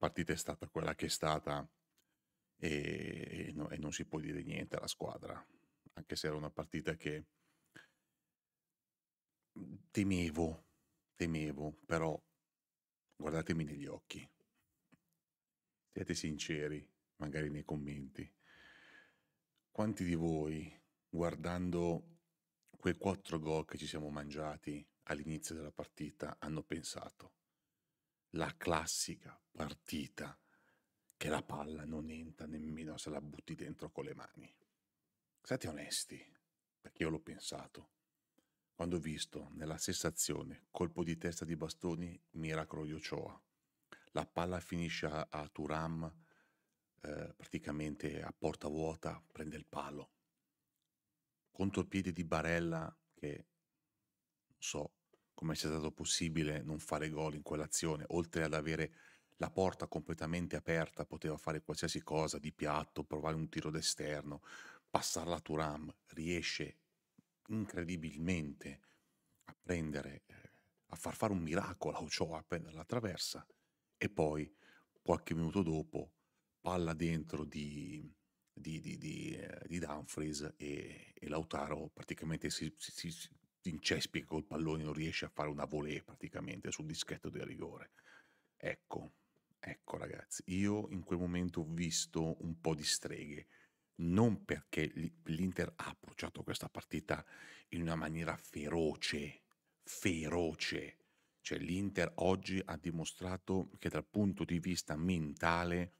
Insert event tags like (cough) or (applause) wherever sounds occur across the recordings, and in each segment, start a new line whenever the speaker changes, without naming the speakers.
partita è stata quella che è stata e, e, no, e non si può dire niente alla squadra, anche se era una partita che mhmm, temevo, temevo, però guardatemi negli occhi, siete sinceri, magari nei commenti. Quanti di voi, guardando quei quattro gol che ci siamo mangiati all'inizio della partita, hanno pensato, la classica partita che la palla non entra nemmeno se la butti dentro con le mani. Siate onesti, perché io l'ho pensato. Quando ho visto nella stessa azione colpo di testa di bastoni miracolo di Ochoa, la palla finisce a, a Turam eh, praticamente a porta vuota, prende il palo. Contro il piede di Barella che, non so, come sia stato possibile non fare gol in quell'azione, oltre ad avere la porta completamente aperta, poteva fare qualsiasi cosa di piatto, provare un tiro d'esterno, passarla a Turam, riesce incredibilmente a prendere, eh, a far fare un miracolo a Ochoa a prendere la traversa e poi qualche minuto dopo palla dentro di, di, di, di, eh, di Dumfries e, e, Lautaro praticamente si, si, si, ti incespi col pallone, non riesce a fare una volée praticamente sul dischetto del rigore. Ecco, ecco ragazzi, io in quel momento ho visto un po' di streghe, non perché l'Inter ha approcciato questa partita in una maniera feroce, feroce. Cioè l'Inter oggi ha dimostrato che dal punto di vista mentale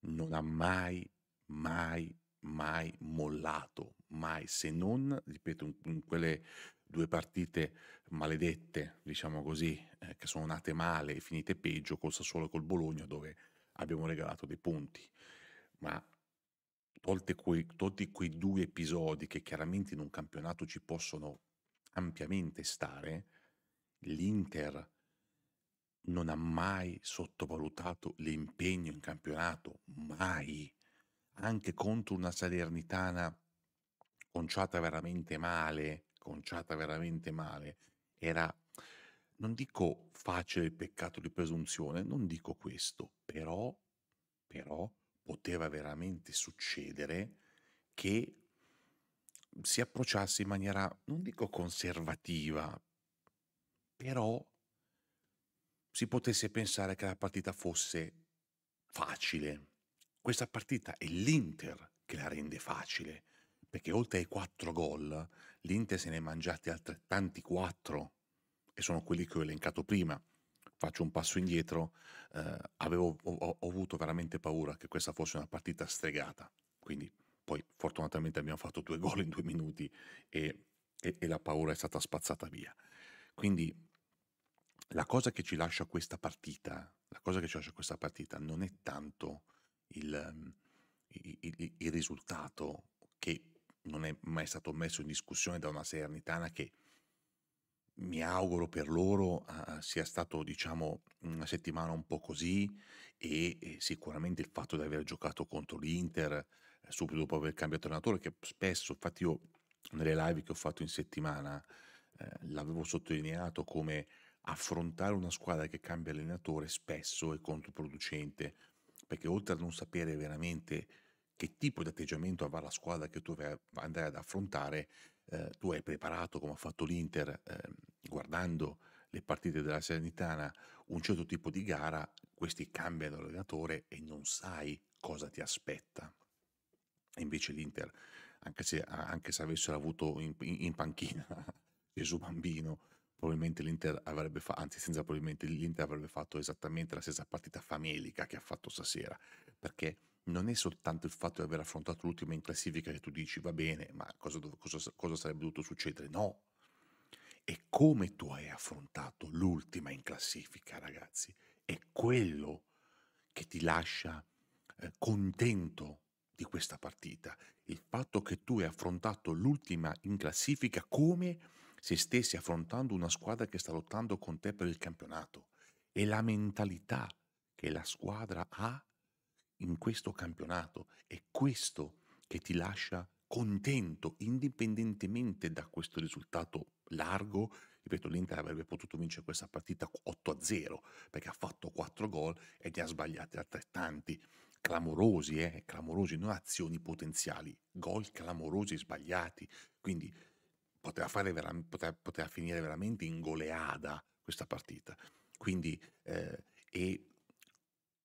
non ha mai, mai, mai mollato, mai, se non, ripeto, in quelle due partite maledette, diciamo così, eh, che sono nate male e finite peggio col Sassuolo e col Bologna, dove abbiamo regalato dei punti. Ma quei, tolti quei due episodi che chiaramente in un campionato ci possono ampiamente stare, l'Inter non ha mai sottovalutato l'impegno in campionato, mai. Anche contro una Salernitana conciata veramente male, conciata veramente male, era, non dico facile il peccato di presunzione, non dico questo, però, però poteva veramente succedere che si approcciasse in maniera, non dico conservativa, però si potesse pensare che la partita fosse facile. Questa partita è l'Inter che la rende facile, perché oltre ai quattro gol, l'Inter se ne è mangiati altrettanti quattro, e sono quelli che ho elencato prima. Faccio un passo indietro, eh, avevo, ho, ho, avuto veramente paura che questa fosse una partita stregata, quindi poi fortunatamente abbiamo fatto due gol in due minuti e, e, e la paura è stata spazzata via. Quindi la cosa che ci lascia questa partita, la cosa che ci lascia questa partita non è tanto il, il, mm, il, il risultato che non è mai stato messo in discussione da una Salernitana che mi auguro per loro uh, sia stato diciamo una settimana un po' così e, e sicuramente il fatto di aver giocato contro l'Inter eh, subito dopo aver cambiato allenatore che spesso infatti io nelle live che ho fatto in settimana eh, l'avevo sottolineato come affrontare una squadra che cambia allenatore spesso è controproducente perché oltre a non sapere veramente che tipo di atteggiamento avrà la squadra che tu andrai ad affrontare. Eh, tu hai preparato, come ha fatto l'Inter, eh, guardando le partite della Serenitana, un certo tipo di gara, questi cambiano allenatore e non sai cosa ti aspetta. E invece l'Inter, anche se, anche se avessero avuto in, in panchina (laughs) Gesù Bambino, probabilmente l'Inter avrebbe fatto, anzi senza probabilmente l'Inter avrebbe fatto esattamente la stessa partita famelica che ha fatto stasera, perché non è soltanto il fatto di aver affrontato l'ultima in classifica che tu dici va bene, ma cosa, cosa, cosa sarebbe dovuto succedere? No. È come tu hai affrontato l'ultima in classifica, ragazzi. È quello che ti lascia eh, contento di questa partita. Il fatto che tu hai affrontato l'ultima in classifica come se stessi affrontando una squadra che sta lottando con te per il campionato. È la mentalità che la squadra ha in questo campionato. È questo che ti lascia contento, indipendentemente da questo risultato largo. Ripeto, l'Inter avrebbe potuto vincere questa partita 8-0, perché ha fatto 4 gol e ne ha sbagliati altrettanti. Clamorosi, eh? Clamorosi, non azioni potenziali, gol clamorosi sbagliati. Quindi poteva, vera- poteva, poteva finire veramente in goleada questa partita. Quindi, eh, e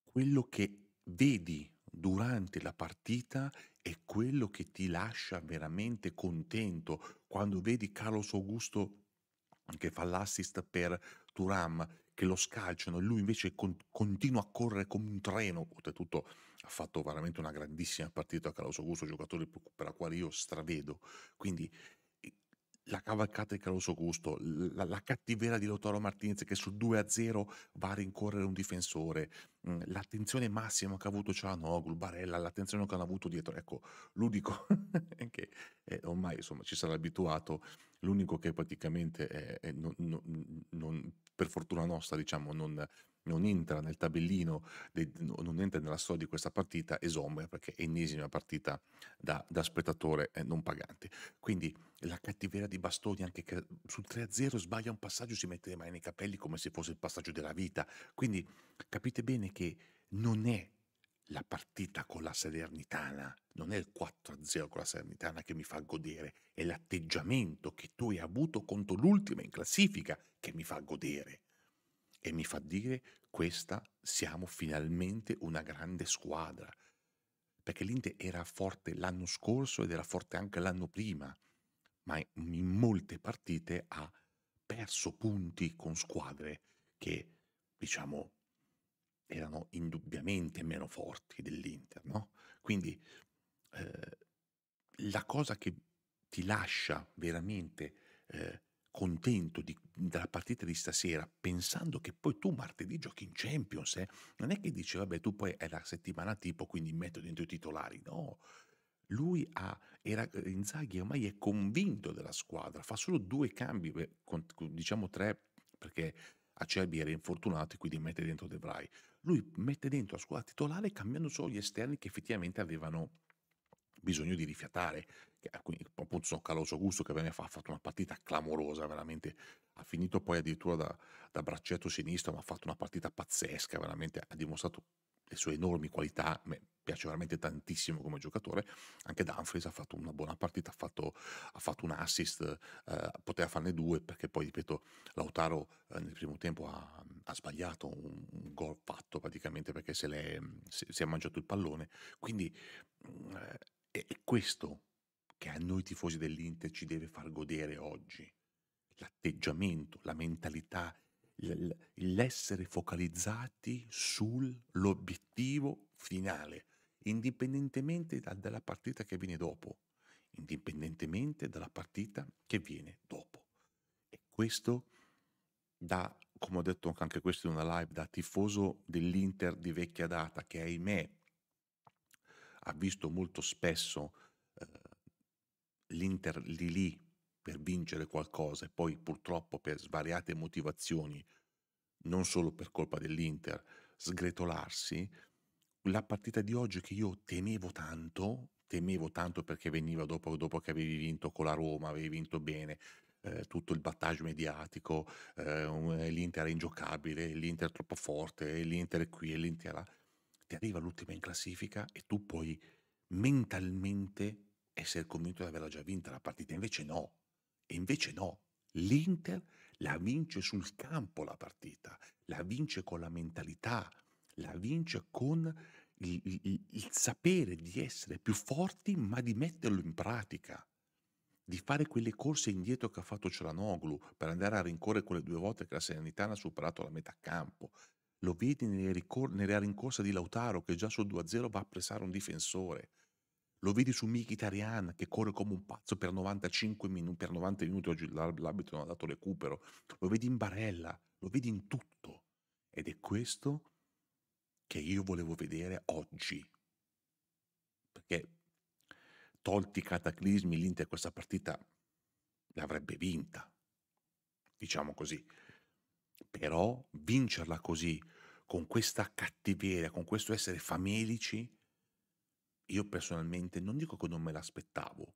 quello che vedi durante la partita è quello che ti lascia veramente contento quando vedi Carlos Augusto che fa l'assist per Turam che lo scalciano e lui invece con, continua a correre come un treno oltretutto ha fatto veramente una grandissima partita Carlos Augusto giocatore per la quale io stravedo quindi la cavalcata di Caruso Gusto, la, la cattiveria di Lautaro Martinez che su 2-0 va a rincorrere un difensore, mm, l'attenzione massima che ha avuto Cialanoglu, Barella, l'attenzione che hanno avuto dietro. Ecco, l'unico (laughs) che eh, ormai insomma, ci sarà abituato, l'unico che praticamente è, è non, non, non, per fortuna nostra diciamo, non non entra nel tabellino, non entra nella storia di questa partita, esonera perché è ennesima partita da, da spettatore eh, non pagante. Quindi la cattiveria di Bastoni, anche che sul 3-0 sbaglia un passaggio, si mette le mani nei capelli come se fosse il passaggio della vita. Quindi capite bene che non è la partita con la Salernitana, non è il 4-0 con la Salernitana che mi fa godere, è l'atteggiamento che tu hai avuto contro l'ultima in classifica che mi fa godere e mi fa dire questa siamo finalmente una grande squadra. Perché l'Inter era forte l'anno scorso ed era forte anche l'anno prima, ma in molte partite ha perso punti con squadre che, diciamo, erano indubbiamente meno forti dell'Inter, no? Quindi eh, la cosa che ti lascia veramente eh, contento di, della partita di stasera, pensando che poi tu martedì giochi in Champions, eh? non è che dice vabbè tu poi è la settimana tipo quindi metto dentro i titolari, no. Lui ha, era, eh, Inzaghi ormai è convinto della squadra, fa solo due cambi, diciamo tre perché Acerbi era infortunato e quindi mette dentro De Vrij. Lui mette dentro la squadra titolare cambiando solo gli esterni che effettivamente avevano bisogno di rifiatare. Quindi, appunto sono Caloso Gusto che ha fatto una partita clamorosa, veramente. Ha finito poi addirittura da, da braccetto sinistro, ma ha fatto una partita pazzesca, veramente ha dimostrato le sue enormi qualità, mi piace veramente tantissimo come giocatore, anche Dumfries ha fatto una buona partita, ha fatto, ha fatto un assist, eh, poteva farne due perché poi, ripeto, Lautaro eh, nel primo tempo ha, ha sbagliato un, un, gol fatto praticamente perché se, se, si è mangiato il pallone, quindi mm, eh, è questo che a noi tifosi dell'Inter ci deve far godere oggi. L'atteggiamento, la mentalità, l'essere focalizzati sull'obiettivo finale, indipendentemente dalla partita che viene dopo, indipendentemente dalla partita che viene dopo. E questo da, come ho detto anche questo in una live, da tifoso dell'Inter di vecchia data, che ahimè ha visto molto spesso eh, l'Inter lì lì per vincere qualcosa e poi purtroppo per svariate motivazioni, non solo per colpa dell'Inter, sgretolarsi, la partita di oggi che io temevo tanto, temevo tanto perché veniva dopo, dopo che avevi vinto con la Roma, avevi vinto bene, eh, tutto il battaggio mediatico, eh, eh, l'Inter è ingiocabile, l'Inter è troppo forte, l'Inter è qui e l'Inter è là ti arriva l'ultima in classifica e tu puoi mentalmente essere convinto di averla già vinta la partita, invece no, e invece no, l'Inter la vince sul campo la partita, la vince con la mentalità, la vince con il, il, il, sapere di essere più forti ma di metterlo in pratica, di fare quelle corse indietro che ha fatto Celanoglu per andare a rincorrere quelle due volte che la Serenitana ha superato la metà campo, lo vedi nella ricor- rincorsa di Lautaro che già sul 2-0 va a pressare un difensore. Lo vedi su Mkhitaryan che corre come un pazzo per 95 minuti, per 90 minuti oggi l'arbitro non ha dato recupero. Lo vedi in Barella, lo vedi in tutto. Ed è questo che io volevo vedere oggi. Perché tolti i cataclismi, l'Inter questa partita l'avrebbe vinta, diciamo così. Però vincerla così, con questa cattiveria, con questo essere famelici, io personalmente non dico che non me l'aspettavo,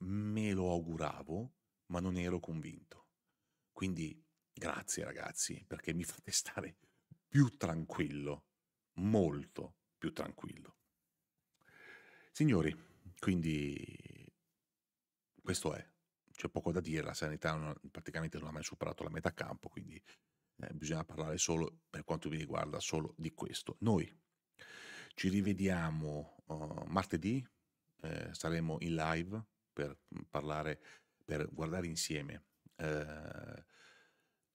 me lo auguravo, ma non ero convinto. Quindi grazie ragazzi, perché mi (laughs) fate stare più tranquillo, molto più tranquillo. Signori, quindi questo è c'è poco da dire, la sanità non, praticamente non ha mai superato la metà campo, quindi eh, bisogna parlare solo, per quanto mi riguarda, solo di questo. Noi ci rivediamo uh, martedì, eh, saremo in live per parlare, per guardare insieme eh,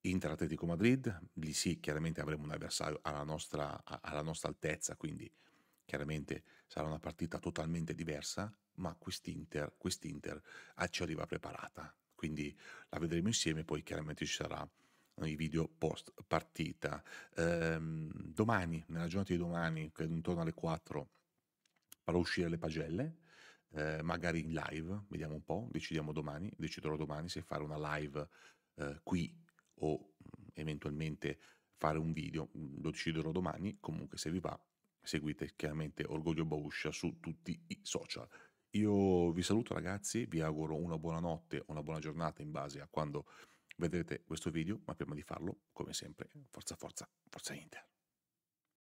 Inter Atletico Madrid, lì sì chiaramente avremo un avversario alla nostra, alla nostra altezza, quindi Chiaramente sarà una partita totalmente diversa, ma quest'Inter, quest'Inter ah, ci arriva preparata. Quindi la vedremo insieme, poi chiaramente ci sarà eh, i video post partita. Ehm, domani, nella giornata di domani, intorno alle 4, farò uscire le pagelle, eh, magari in live, vediamo un po', decidiamo domani, deciderò domani se fare una live eh, qui o mm, eventualmente fare un video, mm, lo deciderò domani, comunque se vi va seguite chiaramente Orgoglio Bauscia su tutti i social. Io vi saluto ragazzi, vi auguro una buona notte, una buona giornata in base a quando vedrete questo video, ma prima di farlo, come sempre, forza forza, forza Inter.